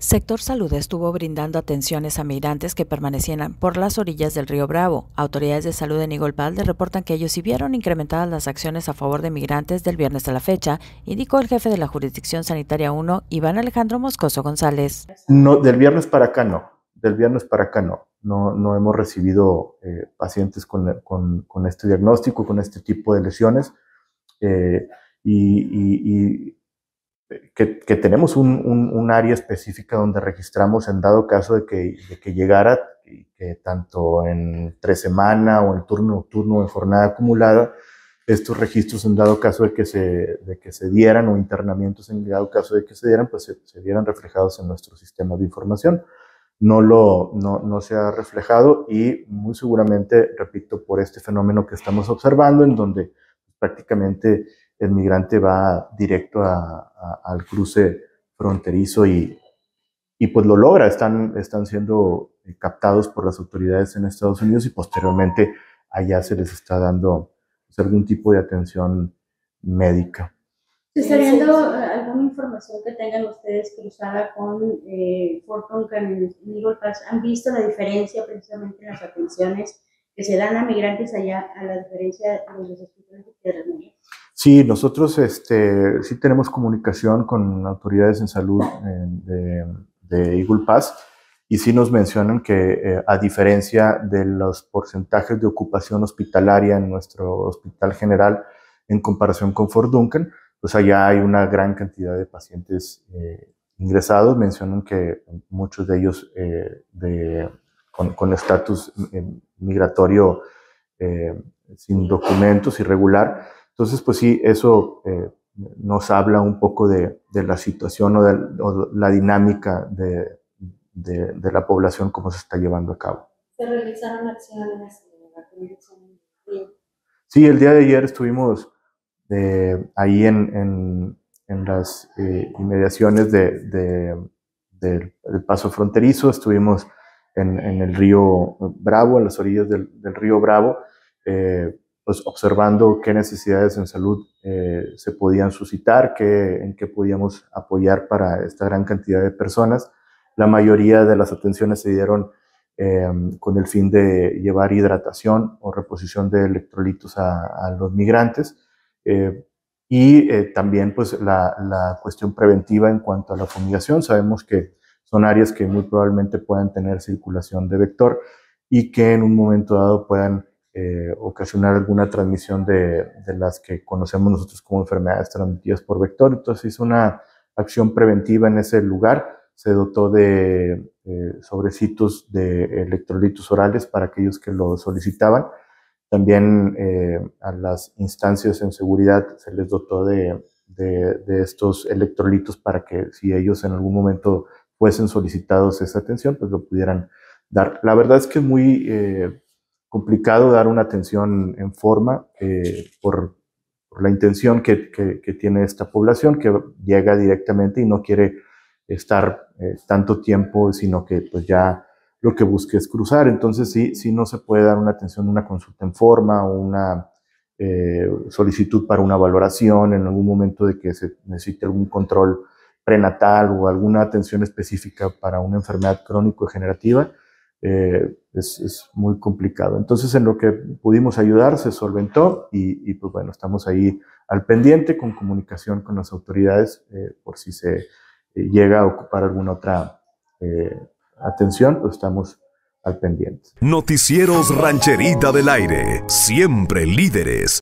Sector Salud estuvo brindando atenciones a migrantes que permanecían por las orillas del río Bravo. Autoridades de salud de Nigolpalde reportan que ellos sí vieron incrementadas las acciones a favor de migrantes del viernes a la fecha, indicó el jefe de la Jurisdicción Sanitaria 1, Iván Alejandro Moscoso González. No, del viernes para acá no, del viernes para acá no. No, hemos recibido eh, pacientes con, este diagnóstico, con este tipo de lesiones. Eh, y que, tenemos un, un, área específica donde registramos en dado caso de que, de que llegara, que tanto en tres semanas o en turno nocturno o en jornada acumulada, estos registros en dado caso de que se, de que se dieran o internamientos en dado caso de que se dieran, pues se, se dieran reflejados en nuestro sistema de información. No, lo, no, no, se ha reflejado y muy seguramente, repito, por este fenómeno que estamos observando, en donde prácticamente el migrante va directo al cruce fronterizo y, y pues lo logra, están, están siendo eh, captados por las autoridades en Estados Unidos y posteriormente allá se les está dando pues, algún tipo de atención médica. ¿Se está viendo alguna información que tengan ustedes cruzada con eh, Fortune, Eagle ¿Han visto la diferencia precisamente en las atenciones se dan a migrantes allá, a la diferencia de los hospitales de Sí, nosotros este, sí tenemos comunicación con autoridades en salud de, de, Eagle Pass y sí nos mencionan que eh, a diferencia de los porcentajes de ocupación hospitalaria en nuestro hospital general en comparación con Fort Duncan, pues allá hay una gran cantidad de pacientes eh, ingresados. Mencionan que muchos de ellos eh, de con, estatus eh, migratorio eh, sin documentos, irregular. Entonces, pues sí, eso eh, nos habla un poco de, la situación o de la dinámica de, la población, cómo se está llevando a cabo. ¿Se realizaron acciones Sí, el día de ayer estuvimos ahí en, en las inmediaciones del paso fronterizo, estuvimos en, el río Bravo, en las orillas del, río Bravo, eh, pues observando qué necesidades en salud eh, se podían suscitar, qué, en qué podíamos apoyar para esta gran cantidad de personas. La mayoría de las atenciones se dieron em, con el fin de llevar hidratación o reposición de electrolitos a, los migrantes. Eh, y también pues la, la, cuestión preventiva en cuanto a la fumigación. Sabemos que son áreas que muy probablemente puedan tener circulación de vector y que en un momento dado puedan eh, ocasionar alguna transmisión de, de, las que conocemos nosotros como enfermedades transmitidas por vector. Entonces hizo una acción preventiva en ese lugar, se dotó de eh, sobrecitos de electrolitos orales para aquellos que lo solicitaban. También eh, a las instancias en seguridad se les dotó de, de, de, estos electrolitos para que si ellos en algún momento fuesen solicitados esa atención, pues lo pudieran dar. La verdad es que es muy eh, complicado dar una atención en forma eh, por, la intención que, tiene esta población que llega directamente y no quiere estar eh, tanto tiempo, sino que pues ya lo que busque es cruzar. Entonces sí, sí no se puede dar una atención, una consulta en forma, una solicitud para una valoración en algún momento de que se necesite algún control prenatal o alguna atención específica para una enfermedad crónico-degenerativa, eh, es, muy complicado. Entonces, en lo que pudimos ayudar, se solventó y, pues bueno, estamos ahí al pendiente con comunicación con las autoridades eh, por si se eh, llega a ocupar alguna otra atención, pues estamos al pendiente. Noticieros Rancherita del Aire, siempre líderes.